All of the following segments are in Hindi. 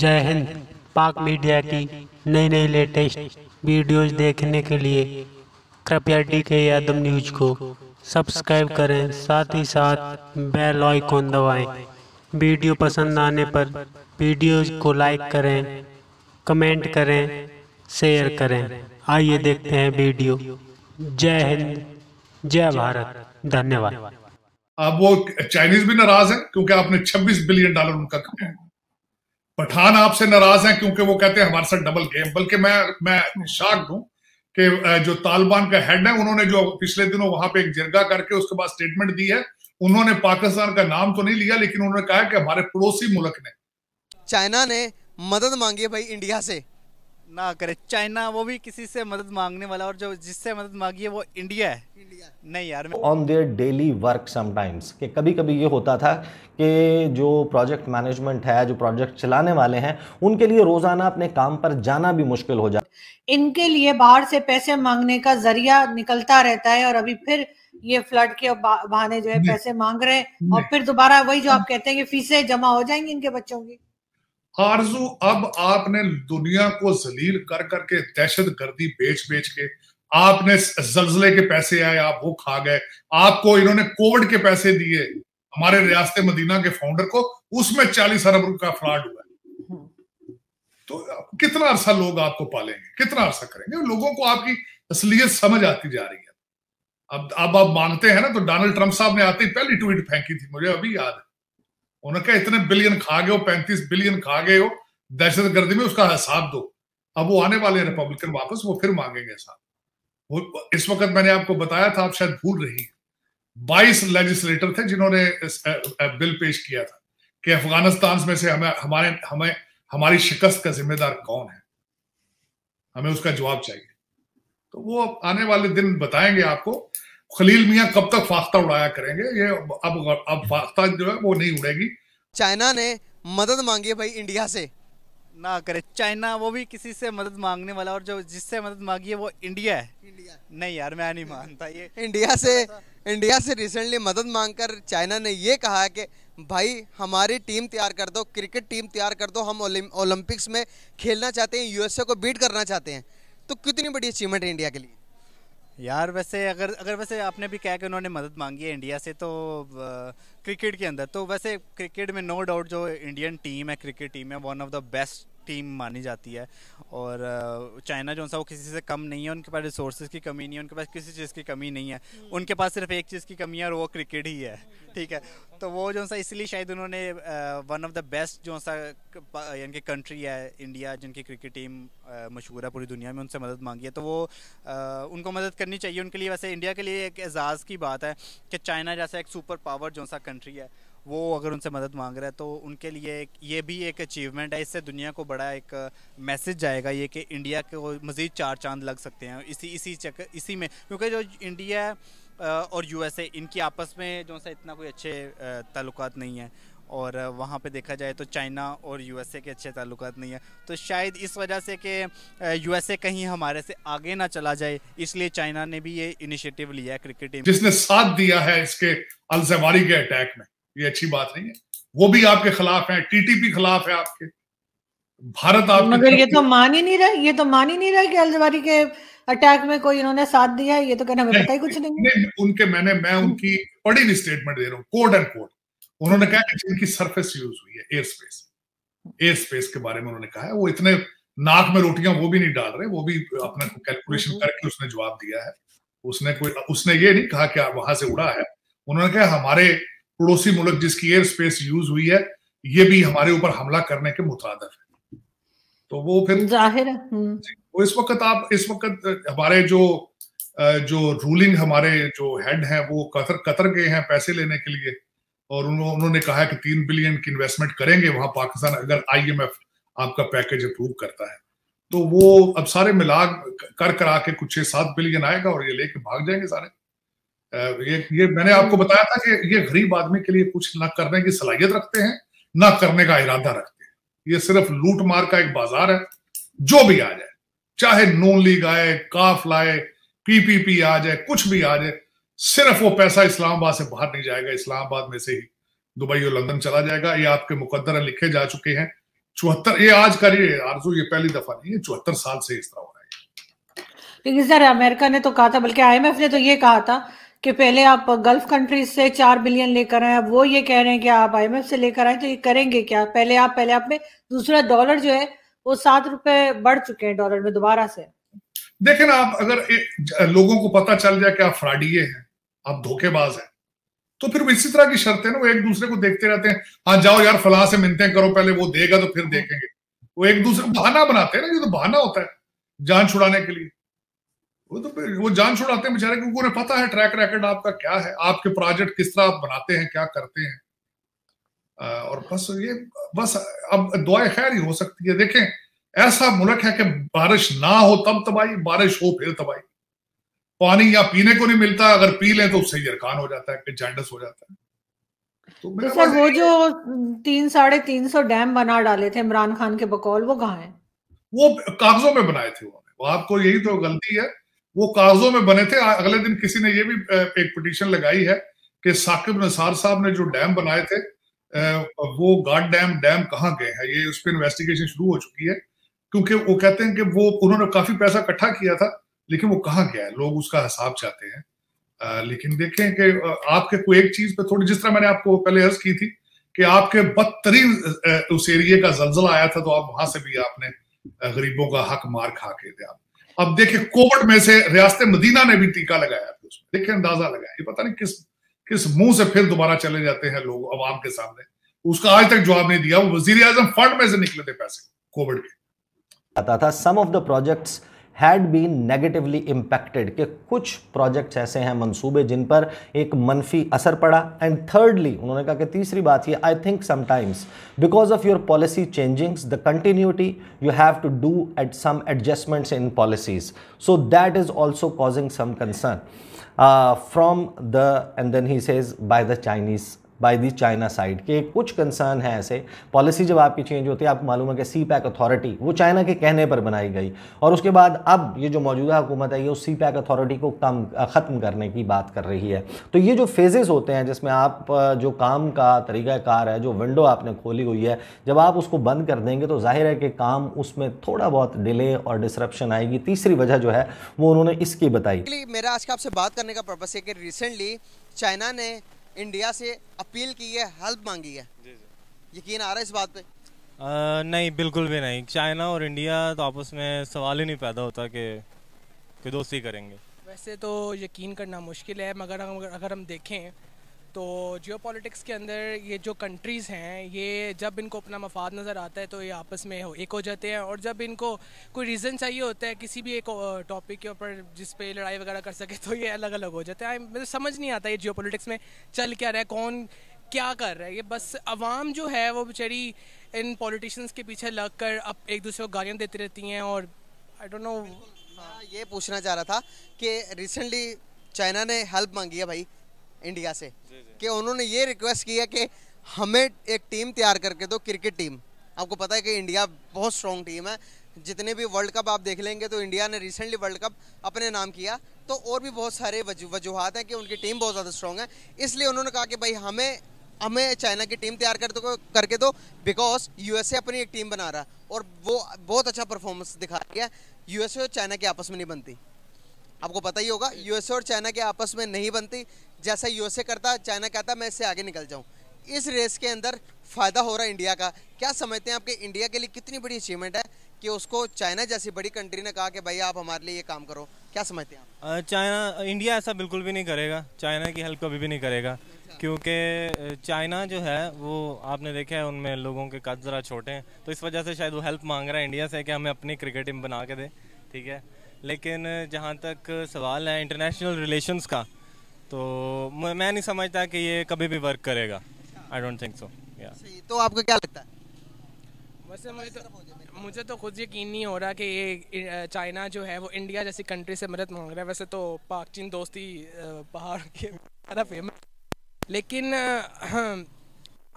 जय हिंद पाक मीडिया की नई नई लेटेस्ट वीडियोस देखने के लिए कृपया डी के यादव न्यूज को सब्सक्राइब करें साथ ही साथ बेल आइकॉन दबाएं वीडियो पसंद आने पर वीडियोस को लाइक करें कमेंट करें शेयर करें आइए देखते हैं वीडियो जय हिंद जय भारत धन्यवाद अब वो चाइनीज भी नाराज है क्योंकि आपने 26 बिलियन डॉलर उनका कमाया पठान आपसे नाराज हैं क्योंकि वो कहते हैं हमारे साथ डबल गेम बल्कि मैं मैं शाक दूं कि जो तालिबान का हेड है उन्होंने जो पिछले दिनों वहां पे एक जिरगा करके उसके बाद स्टेटमेंट दी है उन्होंने पाकिस्तान का नाम तो नहीं लिया लेकिन उन्होंने कहा कि हमारे पड़ोसी मुल्क ने चाइना ने मदद मांगी भाई इंडिया से ना करे चाइना वो भी किसी से मदद मांगने वाला और जो जिससे मदद मांगी है वो इंडिया है इंडिया नहीं यार on there daily work sometimes कि कभी कभी ये होता था कि जो प्रोजेक्ट मैनेजमेंट है जो प्रोजेक्ट चलाने वाले हैं उनके लिए रोजाना अपने काम पर जाना भी मुश्किल हो जाता इनके लिए बाहर से पैसे मांगने का जरिया निकलता रहता है और अभी फिर ये फ्लड के बहाने जो है पैसे मांग रहे हैं और फिर दोबारा वही जो आप कहते हैं कि फीसें जमा हो जाएंगी इनके बच्चों की आरजू अब आपने दुनिया को जलील कर करके दहशत गर्दी बेच बेच के आपने जलजले के पैसे आए आप वो खा गए आपको इन्होंने कोविड के पैसे दिए हमारे रियासत मदीना के फाउंडर को उसमें चालीस अरब का फ्रॉड हुआ तो कितना अरसा लोग आपको पालेंगे कितना अरसा करेंगे लोगों को आपकी असलियत समझ आती जा रही है अब अब आप मानते हैं ना तो डोनाल्ड ट्रंप साहब ने आते ही पहली ट्वीट फेंकी थी मुझे अभी याद है उन्होंने कहा इतने बिलियन खा गए हो पैंतीस बिलियन खा गए हो दहशत गर्दी में उसका हिसाब दो अब वो आने वाले रिपब्लिकन वापस वो फिर मांगेंगे हिसाब वो इस वक्त मैंने आपको बताया था आप शायद भूल रही हैं बाईस लेजिस्लेटर थे जिन्होंने बिल पेश किया था कि अफगानिस्तान में से हमें हमारे हमें हमारी शिकस्त का जिम्मेदार कौन है हमें उसका जवाब चाहिए तो वो आने वाले दिन बताएंगे आपको खलील मियां कब तक फाख्ता उड़ाया करेंगे ये अब अब फाख्ता जो है वो नहीं उड़ेगी चाइना ने मदद मांगी है भाई इंडिया से ना करे चाइना वो भी किसी से मदद मांगने वाला और जो जिससे मदद मांगी है वो इंडिया है इंडिया नहीं यार मैं नहीं मानता ये इंडिया से इंडिया से रिसेंटली मदद मांगकर चाइना ने ये कहा है कि भाई हमारी टीम तैयार कर दो क्रिकेट टीम तैयार कर दो हम ओलंपिक्स में खेलना चाहते हैं यूएसए को बीट करना चाहते हैं तो कितनी बड़ी अचीवमेंट है इंडिया के लिए यार वैसे अगर अगर वैसे आपने भी कहा कि उन्होंने मदद मांगी है इंडिया से तो क्रिकेट के अंदर तो वैसे क्रिकेट में नो डाउट जो इंडियन टीम है क्रिकेट टीम है one of the best team मानी जाती है और चाइना जो सा वो किसी से कम नहीं है उनके पास रिसोर्स की कमी नहीं है उनके पास किसी चीज़ की कमी नहीं है हम्म। उनके पास सिर्फ एक चीज़ की कमी है और वो क्रिकेट ही है ठीक है तो वो जो सा इसलिए शायद उन्होंने वन ऑफ द बेस्ट जो सा यानी कि कंट्री है इंडिया जिनकी क्रिकेट टीम मशहूर है पूरी दुनिया में उनसे मदद मांगी है तो वो उनको मदद करनी चाहिए उनके लिए वैसे इंडिया के लिए एक एजाज़ की बात है कि चाइना जैसा एक सुपर पावर जो सा कंट्री है वो अगर उनसे मदद मांग रहा है तो उनके लिए एक ये भी एक अचीवमेंट है इससे दुनिया को बड़ा एक मैसेज uh, जाएगा ये कि इंडिया को मज़ीद चार चांद लग सकते हैं इसी इसी चक इसी में क्योंकि जो इंडिया uh, और यूएसए इनकी आपस में जो सा इतना कोई अच्छे uh, ताल्लुक नहीं है और वहाँ पे देखा जाए तो चाइना और यूएसए के अच्छे ताल्लुक नहीं है तो शायद इस वजह से कि यूएसए कहीं हमारे से आगे ना चला जाए इसलिए चाइना ने भी ये इनिशिएटिव लिया है क्रिकेट टीम जिसने साथ दिया है इसके अलजमारी के अटैक में ये अच्छी बात नहीं है वो भी आपके खिलाफ है टीटीपी खिलाफ है आपके भारत आप मगर तो ये तो मान ही नहीं रहा ये तो मान ही नहीं रहा कि अलजवारी के अटैक में कोई इन्होंने साथ दिया है ये तो कहना पता ही कुछ नहीं, नहीं उनके मैंने मैं हम्म। उनकी पढ़ी हुई स्टेटमेंट दे रहा हूँ कोड एंड कोड उन्होंने कहा कि जिनकी सरफेस यूज हुई है एयर स्पेस एयर स्पेस के बारे में उन्होंने कहा है वो इतने नाक में रोटियां वो भी नहीं डाल रहे वो भी अपना कैलकुलेशन हम्म। करके उसने जवाब दिया है उसने कोई उसने ये नहीं कहा कि वहां से उड़ा है उन्होंने कहा हमारे पड़ोसी मुल्क जिसकी एयर स्पेस यूज हुई है ये भी हमारे ऊपर हमला करने के मुतादर है तो वो फिर जाहिर है हम्म। वो इस वक्त आप इस वक्त हमारे जो जो रूलिंग हमारे जो हेड हैं वो कतर कतर गए हैं पैसे लेने के लिए और उन्होंने कहा कि तीन बिलियन की इन्वेस्टमेंट करेंगे वहां पाकिस्तान अगर आईएमएफ आपका पैकेज अप्रूव करता है तो वो अब सारे मिला कर करा के कुछ छह सात बिलियन आएगा और ये लेके भाग जाएंगे सारे ये ये मैंने आपको बताया था कि ये गरीब आदमी के लिए कुछ ना करने की सलाहियत रखते हैं ना करने का इरादा रखते हैं ये सिर्फ लूट मार का एक बाजार है जो भी आ जाए चाहे नून लीग आए काफ लाए पीपीपी आ जाए कुछ भी आ जाए सिर्फ वो पैसा इस्लामाबाद से बाहर नहीं जाएगा इस्लामाबाद में से ही दुबई और लंदन चला जाएगा ये आपके मुकदर लिखे जा चुके हैं चौहत्तर ये आज का ये आरजू ये पहली दफा नहीं है चौहत्तर साल से इस तरह हो रहा है लेकिन सर अमेरिका ने तो कहा था बल्कि आईएमएफ ने तो ये कहा था कि पहले आप गल्फ कंट्रीज से चार बिलियन लेकर आए अब वो ये कह रहे हैं कि आप आईएमएफ से लेकर आए तो ये करेंगे क्या पहले आप पहले आप में दूसरा डॉलर जो है वो सात रुपए बढ़ चुके हैं डॉलर में दोबारा से देखे ना आप अगर लोगों को पता चल जाए कि आप फ्राडिये हैं आप धोखेबाज हैं तो फिर इसी तरह की शर्त है ना वो एक दूसरे को देखते रहते हैं हाँ जाओ यार फला से मिलते करो पहले वो देगा तो फिर देखेंगे वो एक दूसरे बहाना बनाते हैं ना ये तो बहाना होता है जान छुड़ाने के लिए वो तो फिर वो जान छुड़ाते हैं बेचारे क्योंकि उन्हें पता है ट्रैक रैकेट आपका क्या है आपके प्रोजेक्ट किस तरह आप बनाते हैं क्या करते हैं और बस ये बस अब दुआ खैर ही हो सकती है देखें ऐसा मुल्क है कि बारिश ना हो तब तबाही बारिश हो फिर तबाही पानी या पीने को नहीं मिलता अगर पी लें तो उससे यरकान हो जाता है जांडस हो जाता है तो, तो सर वो जो तीन साढ़े तीन सौ डैम बना डाले थे इमरान खान के बकौल वो कहा है वो कागजों में बनाए थे उन्होंने वो आपको यही तो गलती है वो कागजों में बने थे अगले दिन किसी ने ये भी एक पिटिशन लगाई है कि साकिब निसार साहब ने जो डैम बनाए थे वो गार्ड डैम डैम कहाँ गए हैं ये उस पर इन्वेस्टिगेशन शुरू हो चुकी है क्योंकि वो कहते हैं कि वो उन्होंने काफी पैसा इकट्ठा किया था लेकिन वो कहाँ गया है लोग उसका हिसाब चाहते हैं लेकिन देखें कि आपके कोई एक चीज पे थोड़ी जिस तरह मैंने आपको पहले अर्ज की थी कि आपके बदतरीन उस एरिए का जलजला आया था तो आप वहां से भी आपने गरीबों का हक मार खा के थे आप अब देखिए कोविड में से रियासत मदीना ने भी टीका लगाया देखिए अंदाजा लगाया ये पता नहीं किस किस मुंह से फिर दोबारा चले जाते हैं लोग आवाम के सामने उसका आज तक जवाब नहीं दिया वो वजीर आजम फंड में से निकले थे पैसे कोविड के आता था some of the projects had been negatively impacted कि कुछ प्रोजेक्ट्स ऐसे हैं मंसूबे जिन पर एक मनफी असर पड़ा एंड थर्डली उन्होंने कहा कि तीसरी बात ये I think sometimes because of your policy changings the continuity you have to do at some adjustments in policies so that is also causing some concern from the end then he says by the Chinese by the China side के कुछ कंसर्न है ऐसे पॉलिसी जब आपकी चेंज होती है आपको मालूम है कि सी पैक अथॉरिटी वो चाइना के कहने पर बनाई गई और उसके बाद अब ये जो मौजूदा हुकूमत है ये उस सी पैक अथॉरिटी को कम ख़त्म करने की बात कर रही है तो ये जो फेजेज़ होते हैं जिसमें आप जो काम का तरीक़ाकार है जो विंडो आपने खोली हुई है जब आप उसको बंद कर देंगे तो जाहिर है कि काम उसमें थोड़ा बहुत डिले और डिसरप्शन आएगी तीसरी वजह जो है वो उन्होंने इसकी बताई मेरा आज का आपसे बात करने का पर्पज़ है कि रिसेंटली चाइना ने इंडिया से अपील की है हेल्प मांगी है यकीन आ रहा है इस बात पे आ, नहीं बिल्कुल भी नहीं चाइना और इंडिया तो आपस में सवाल ही नहीं पैदा होता कि कि दोस्ती करेंगे वैसे तो यकीन करना मुश्किल है मगर अगर हम देखें तो जियो के अंदर ये जो कंट्रीज़ हैं ये जब इनको अपना मफाद नज़र आता है तो ये आपस में एक हो जाते हैं और जब इनको कोई रीज़न चाहिए होता है किसी भी एक टॉपिक के ऊपर जिस पे लड़ाई वगैरह कर सके तो ये अलग अलग हो जाते हैं मुझे समझ नहीं आता ये जियो में चल क्या रहा है कौन क्या कर रहा है ये बस आवाम जो है वो बेचारी इन पॉलिटिशन के पीछे लग कर अब एक दूसरे को गालियाँ देती रहती हैं और आई डोंट नो ये पूछना चाह रहा था कि रिसेंटली चाइना ने हेल्प मांगी है भाई इंडिया से कि उन्होंने ये रिक्वेस्ट किया कि हमें एक टीम तैयार करके दो क्रिकेट टीम आपको पता है कि इंडिया बहुत स्ट्रॉन्ग टीम है जितने भी वर्ल्ड कप आप देख लेंगे तो इंडिया ने रिसेंटली वर्ल्ड कप अपने नाम किया तो और भी बहुत सारे वजूहत हैं कि उनकी टीम बहुत ज़्यादा स्ट्रॉन्ग है इसलिए उन्होंने कहा कि भाई हमें हमें चाइना की टीम तैयार कर दो करके दो बिकॉज यूएसए अपनी एक टीम बना रहा है और वो बहुत अच्छा परफॉर्मेंस दिखा रही है यूएसए और चाइना के आपस में नहीं बनती आपको पता ही होगा यूएसए और चाइना के आपस में नहीं बनती जैसा यूएसए करता चाइना कहता मैं इससे आगे निकल जाऊँ इस रेस के अंदर फ़ायदा हो रहा है इंडिया का क्या समझते हैं आपके इंडिया के लिए कितनी बड़ी अचीवमेंट है कि उसको चाइना जैसी बड़ी कंट्री ने कहा कि भाई आप हमारे लिए ये काम करो क्या समझते हैं आप चाइना इंडिया ऐसा बिल्कुल भी नहीं करेगा चाइना की हेल्प कभी भी नहीं करेगा अच्छा। क्योंकि चाइना जो है वो आपने देखा है उनमें लोगों के कद ज़रा छोटे हैं तो इस वजह से शायद वो हेल्प मांग रहा है इंडिया से कि हमें अपनी क्रिकेट टीम बना के दे ठीक है लेकिन जहाँ तक सवाल है इंटरनेशनल रिलेशंस का तो मैं नहीं समझता कि ये कभी भी वर्क करेगा आई डोंट थिंक सो या तो आपको क्या लगता है वैसे मुझे तो मुझे तो खुद यकीन नहीं हो रहा कि ये चाइना जो है वो इंडिया जैसी कंट्री से मदद मांग रहा है वैसे तो पाक चीन दोस्ती पहाड़ के ज़्यादा फेमस लेकिन हाँ,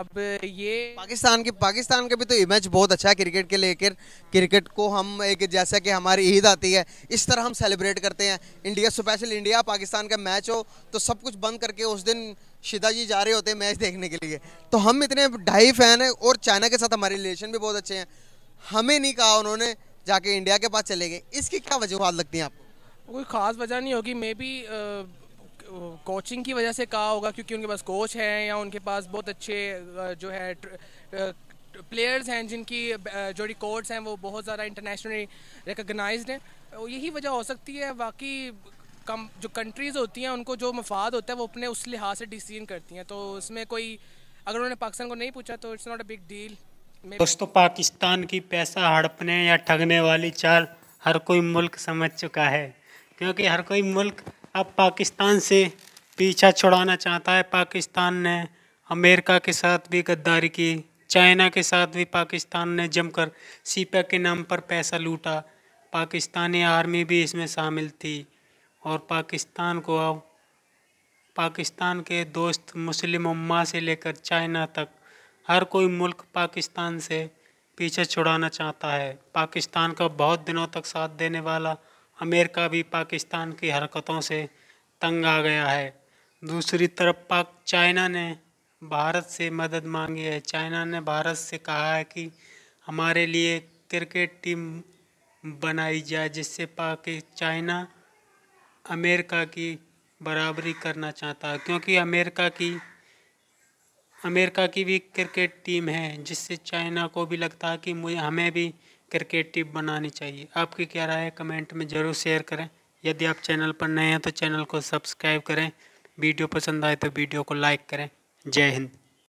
अब ये पाकिस्तान की पाकिस्तान का भी तो इमेज बहुत अच्छा है क्रिकेट के लेकर क्रिकेट को हम एक जैसा कि हमारी ईद आती है इस तरह हम सेलिब्रेट करते हैं इंडिया स्पेशल इंडिया पाकिस्तान का मैच हो तो सब कुछ बंद करके उस दिन शिदा जी जा रहे होते हैं मैच देखने के लिए तो हम इतने ढाई फैन हैं और चाइना के साथ हमारे रिलेशन भी बहुत अच्छे हैं हमें नहीं कहा उन्होंने जाके इंडिया के पास चले गए इसकी क्या वजूहत लगती है आपको कोई ख़ास वजह नहीं होगी मे बी कोचिंग की वजह से कहा होगा क्योंकि उनके पास कोच हैं या उनके पास बहुत अच्छे जो है प्लेयर्स हैं जिनकी जो रिकॉर्ड्स हैं वो बहुत ज़्यादा इंटरनेशनली रिकगनाइज हैं तो यही वजह हो सकती है बाकी कम जो कंट्रीज़ होती हैं उनको जो मफाद होता है वो अपने उस लिहाज से डिसीजन करती हैं तो उसमें कोई अगर उन्होंने पाकिस्तान को नहीं पूछा तो it's not a big deal दोस्तों पाकिस्तान की पैसा हड़पने या ठगने वाली चाल हर कोई मुल्क समझ चुका है क्योंकि हर कोई मुल्क अब पाकिस्तान से पीछा छुड़ाना चाहता है पाकिस्तान ने अमेरिका के साथ भी गद्दारी की चाइना के साथ भी पाकिस्तान ने जमकर सीपा के नाम पर पैसा लूटा पाकिस्तानी आर्मी भी इसमें शामिल थी और पाकिस्तान को अब पाकिस्तान के दोस्त मुस्लिम उम्मा से लेकर चाइना तक हर कोई मुल्क पाकिस्तान से पीछे छुड़ाना चाहता है पाकिस्तान का बहुत दिनों तक साथ देने वाला अमेरिका भी पाकिस्तान की हरकतों से तंग आ गया है दूसरी तरफ पाक चाइना ने भारत से मदद मांगी है चाइना ने भारत से कहा है कि हमारे लिए क्रिकेट टीम बनाई जाए जिससे पाक चाइना अमेरिका की बराबरी करना चाहता है क्योंकि अमेरिका की अमेरिका की भी क्रिकेट टीम है जिससे चाइना को भी लगता है कि मुझे हमें भी क्रिकेट टिप बनानी चाहिए आपकी क्या राय है कमेंट में ज़रूर शेयर करें यदि आप चैनल पर नए हैं तो चैनल को सब्सक्राइब करें वीडियो पसंद आए तो वीडियो को लाइक करें जय हिंद